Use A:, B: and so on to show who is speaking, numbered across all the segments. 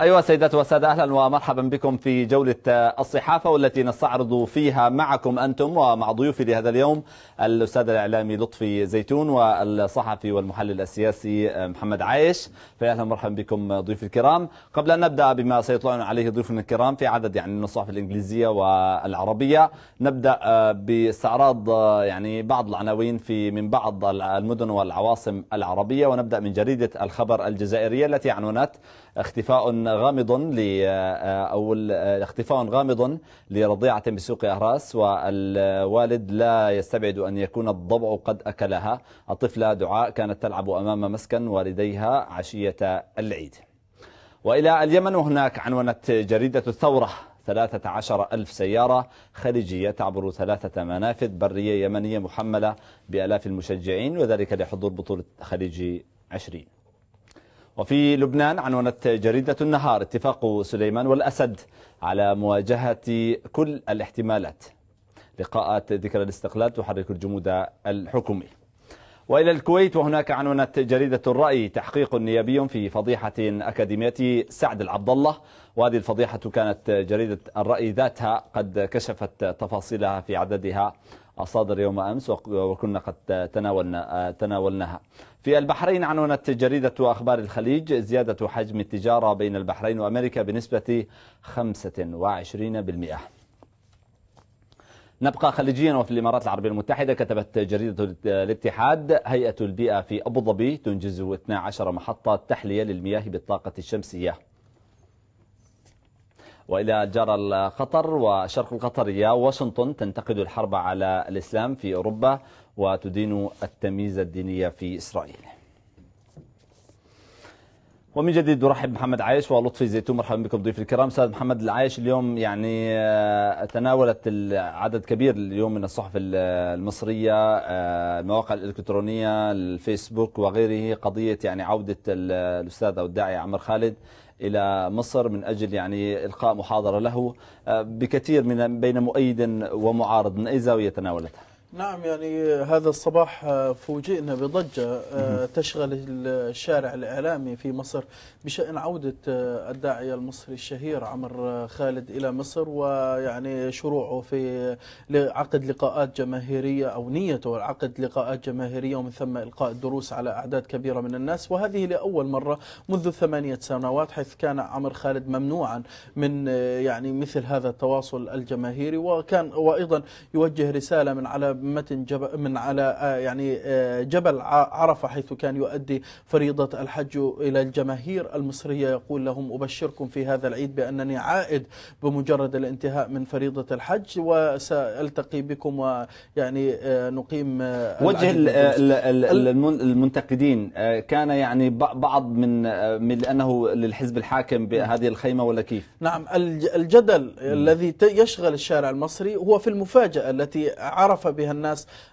A: أيها السيدات والسادة أهلا ومرحبا بكم في جولة الصحافة والتي نستعرض فيها معكم أنتم ومع ضيوفي لهذا اليوم الأستاذ الإعلامي لطفي زيتون والصحفي والمحلل السياسي محمد عايش فأهلا ومرحبا بكم ضيوفي الكرام قبل أن نبدأ بما سيطلعون عليه ضيوفنا الكرام في عدد يعني من الصحف الإنجليزية والعربية نبدأ باستعراض يعني بعض العناوين في من بعض المدن والعواصم العربية ونبدأ من جريدة الخبر الجزائرية التي عنونت اختفاء غامض ل آه، أو آه، اختفاء غامض لرضيعة بسوق أهراس والوالد لا يستبعد أن يكون الضبع قد أكلها الطفلة دعاء كانت تلعب أمام مسكن والديها عشية العيد وإلى اليمن وهناك عنونت جريدة الثورة 13 ألف سيارة خليجية تعبر ثلاثة منافذ برية يمنية محملة بألاف المشجعين وذلك لحضور بطولة خليجي 20 وفي لبنان عنونت جريدة النهار اتفاق سليمان والأسد على مواجهة كل الاحتمالات لقاءات ذكرى الاستقلال تحرك الجمود الحكومي وإلى الكويت وهناك عنونت جريدة الرأي تحقيق نيابي في فضيحة أكاديمية سعد العبد الله وهذه الفضيحة كانت جريدة الرأي ذاتها قد كشفت تفاصيلها في عددها الصادر يوم أمس وكنا قد تناولنا تناولناها في البحرين عنونت جريدة أخبار الخليج زيادة حجم التجارة بين البحرين وأمريكا بنسبة 25% نبقى خليجيا وفي الإمارات العربية المتحدة كتبت جريدة الاتحاد هيئة البيئة في أبو ظبي تنجز 12 محطة تحلية للمياه بالطاقة الشمسية وإلى جار القطر وشرق القطرية واشنطن تنتقد الحرب على الإسلام في أوروبا وتدين التمييز الديني في إسرائيل ومن جديد ارحب محمد عايش ولطفي زيتون مرحبا بكم ضيوف الكرام استاذ محمد العايش اليوم يعني آه، تناولت عدد كبير اليوم من الصحف المصريه آه، المواقع الالكترونيه الفيسبوك وغيره قضيه يعني عوده الاستاذ او الداعيه عمر خالد الى مصر من اجل يعني القاء محاضره له آه، بكثير من بين مؤيد ومعارض من اي زاويه تناولتها
B: نعم يعني آه، هذا الصباح آه، فوجئنا بضجة آه، تشغل الشارع الإعلامي في مصر بشأن عودة الداعية المصري الشهير عمر خالد إلى مصر ويعني شروعه في عقد لقاءات جماهيرية أو نيته العقد لقاءات جماهيرية ومن ثم إلقاء الدروس على أعداد كبيرة من الناس وهذه لأول مرة منذ ثمانية سنوات حيث كان عمر خالد ممنوعا من يعني مثل هذا التواصل الجماهيري وكان وأيضا يوجه رسالة من على متن جبل من على آه، يعني آه، جبل عرفة حيث كان يؤدي فريضة الحج إلى الجماهير المصرية يقول لهم أبشركم في هذا العيد بأنني عائد بمجرد الانتهاء من فريضة الحج وسألتقي بكم ويعني آه، نقيم وجه
A: المنتقدين كان يعني بعض من من لأنه للحزب الحاكم بهذه الخيمة ولا كيف؟
B: نعم الجدل م. الذي يشغل الشارع المصري هو في المفاجأة التي عرف بها عليها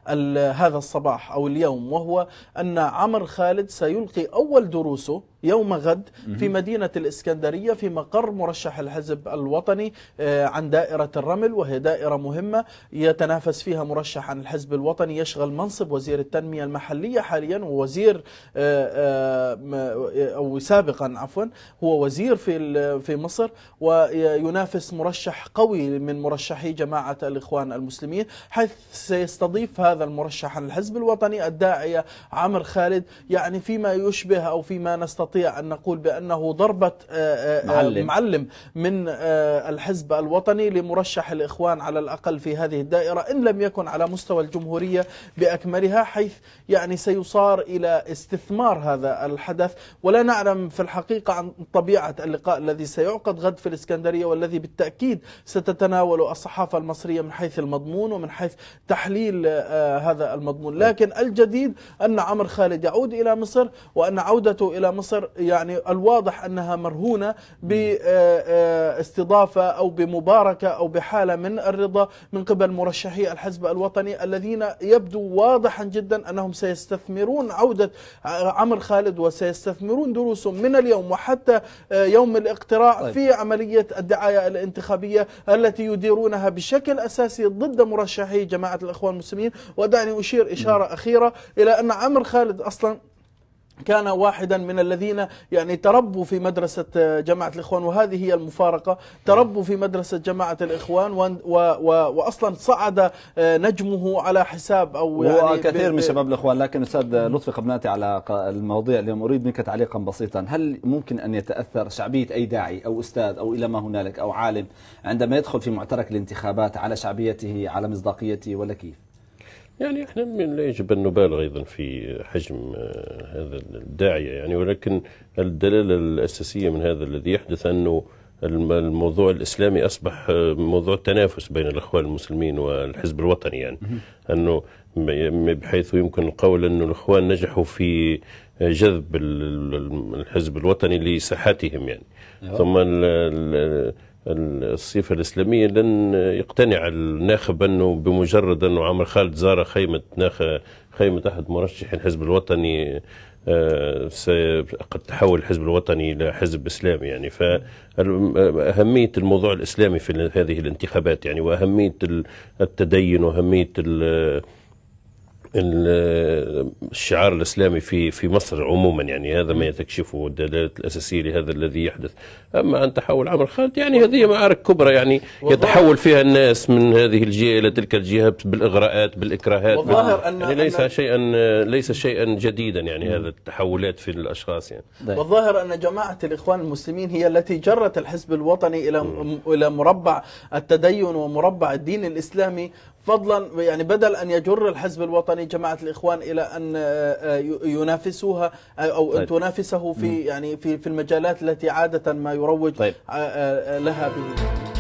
B: الناس هذا الصباح أو اليوم وهو أن عمر خالد سيلقي أول دروسه يوم غد في مدينة الإسكندرية في مقر مرشح الحزب الوطني آه، عن دائرة الرمل وهي دائرة مهمة يتنافس فيها مرشح عن الحزب الوطني يشغل منصب وزير التنمية المحلية حاليا ووزير آه، آه، أو سابقا عفوا هو وزير في في مصر وينافس مرشح قوي من مرشحي جماعة الإخوان المسلمين حيث سيستضيف هذا المرشح عن الحزب الوطني الداعية عمر خالد يعني فيما يشبه أو فيما نستطيع نستطيع أن نقول بأنه ضربة آه، آه، آه، معلم, معلم من الحزب الوطني لمرشح الإخوان على الأقل في هذه الدائرة إن لم يكن على مستوى الجمهورية بأكملها حيث يعني سيصار إلى استثمار هذا الحدث ولا نعلم في الحقيقة عن طبيعة اللقاء الذي سيعقد غد في الإسكندرية والذي بالتأكيد ستتناول الصحافة المصرية من حيث المضمون ومن حيث تحليل هذا المضمون لكن الجديد أن عمر خالد يعود إلى مصر وأن عودته إلى مصر مصر يعني الواضح أنها مرهونة باستضافة آه، آه، أو بمباركة أو بحالة من الرضا من قبل مرشحي الحزب الوطني الذين يبدو واضحا جدا أنهم سيستثمرون عودة آه، عمر خالد وسيستثمرون دروسهم من اليوم وحتى يوم الاقتراع طيب. في عملية الدعاية الانتخابية التي يديرونها بشكل أساسي ضد مرشحي جماعة الإخوان المسلمين ودعني أشير إشارة أخيرة إلى أن عمر خالد أصلا كان واحدا من الذين يعني تربوا في مدرسة آه، جماعة الإخوان وهذه هي المفارقة تربوا في مدرسة جماعة الإخوان و و و وأصلا صعد آه، نجمه على حساب أو يعني وكثير من شباب
A: الإخوان لكن أستاذ لطفي قبناتي على المواضيع اليوم أريد منك تعليقا بسيطا هل ممكن أن يتأثر شعبية أي داعي أو أستاذ أو إلى ما هنالك أو عالم عندما يدخل في معترك الانتخابات على شعبيته على مصداقيته ولا كيف؟
C: يعني احنا لا يجب ان نبالغ ايضا في حجم آه، هذا الداعيه يعني ولكن الدلاله الاساسيه من هذا الذي يحدث انه الموضوع الاسلامي اصبح آه، موضوع تنافس بين الاخوان المسلمين والحزب الوطني يعني انه بحيث يمكن القول انه الاخوان نجحوا في آه، جذب الحزب الوطني لساحتهم يعني أيوة. ثم الصفه الاسلاميه لن يقتنع الناخب انه بمجرد انه عمر خالد زار خيمه ناخ خيمه احد مرشحي الحزب الوطني آه، قد تحول الحزب الوطني الى حزب اسلامي يعني فاهميه الموضوع الاسلامي في هذه الانتخابات يعني واهميه التدين واهميه الشعار الاسلامي في في مصر عموما يعني هذا ما يتكشفه الدلاله الاساسيه لهذا الذي يحدث اما ان تحول عمر خالد يعني هذه معارك كبرى يعني يتحول فيها الناس من هذه الجهه الى تلك الجهه بالاغراءات بالاكراهات والظاهر أن يعني ليس أن شيئا ليس شيئا جديدا يعني هذا التحولات في الاشخاص يعني طيب.
B: والظاهر ان جماعه الاخوان المسلمين هي التي جرت الحزب الوطني الى الى مربع التدين ومربع الدين الاسلامي فضلا يعني بدل أن يجر الحزب الوطني جماعة الإخوان إلى أن آه، آه، ينافسوها آه، أو أن طيب. تنافسه في يعني في في المجالات التي عادة ما يروج طيب. لها به